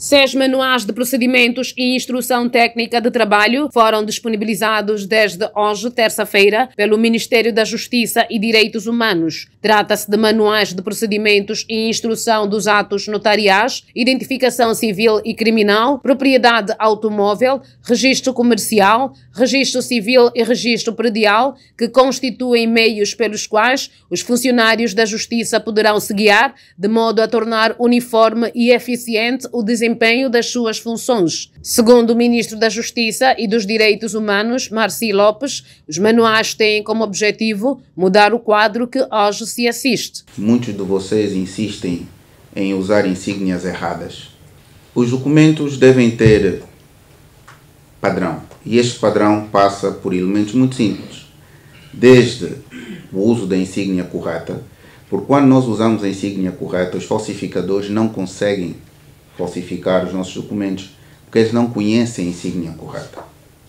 Seis manuais de procedimentos e instrução técnica de trabalho foram disponibilizados desde hoje, terça-feira, pelo Ministério da Justiça e Direitos Humanos. Trata-se de manuais de procedimentos e instrução dos atos notariais, identificação civil e criminal, propriedade automóvel, registro comercial, registro civil e registro predial, que constituem meios pelos quais os funcionários da Justiça poderão se guiar, de modo a tornar uniforme e eficiente o desempenho desempenho das suas funções. Segundo o ministro da Justiça e dos Direitos Humanos, Marci Lopes, os manuais têm como objetivo mudar o quadro que hoje se assiste. Muitos de vocês insistem em usar insígnias erradas. Os documentos devem ter padrão e este padrão passa por elementos muito simples, desde o uso da insígnia correta, porque quando nós usamos a insígnia correta, os falsificadores não conseguem falsificar os nossos documentos, porque eles não conhecem a insígnia correta.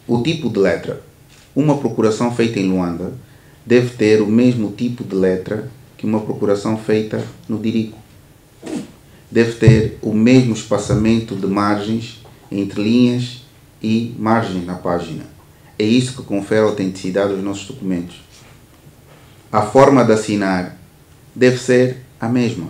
O tipo de letra. Uma procuração feita em Luanda deve ter o mesmo tipo de letra que uma procuração feita no Dirico. Deve ter o mesmo espaçamento de margens entre linhas e margens na página. É isso que confere a autenticidade aos nossos documentos. A forma de assinar deve ser a mesma.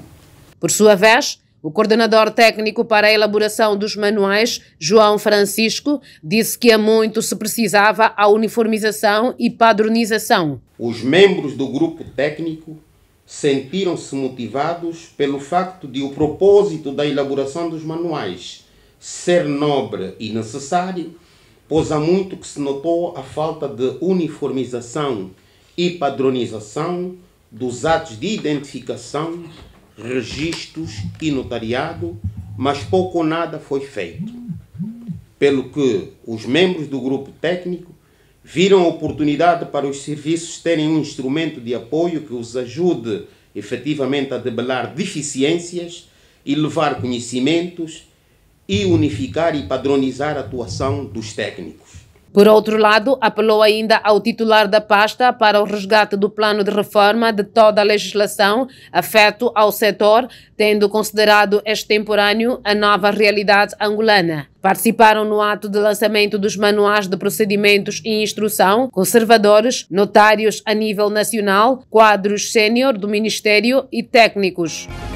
Por sua vez, o coordenador técnico para a elaboração dos manuais, João Francisco, disse que há é muito se precisava a uniformização e padronização. Os membros do grupo técnico sentiram-se motivados pelo facto de o propósito da elaboração dos manuais ser nobre e necessário, pois há muito que se notou a falta de uniformização e padronização dos atos de identificação registros e notariado, mas pouco ou nada foi feito. Pelo que os membros do grupo técnico viram oportunidade para os serviços terem um instrumento de apoio que os ajude efetivamente a debelar deficiências e levar conhecimentos e unificar e padronizar a atuação dos técnicos. Por outro lado, apelou ainda ao titular da pasta para o resgate do plano de reforma de toda a legislação afeto ao setor, tendo considerado extemporâneo a nova realidade angolana. Participaram no ato de lançamento dos manuais de procedimentos e instrução, conservadores, notários a nível nacional, quadros sênior do Ministério e técnicos.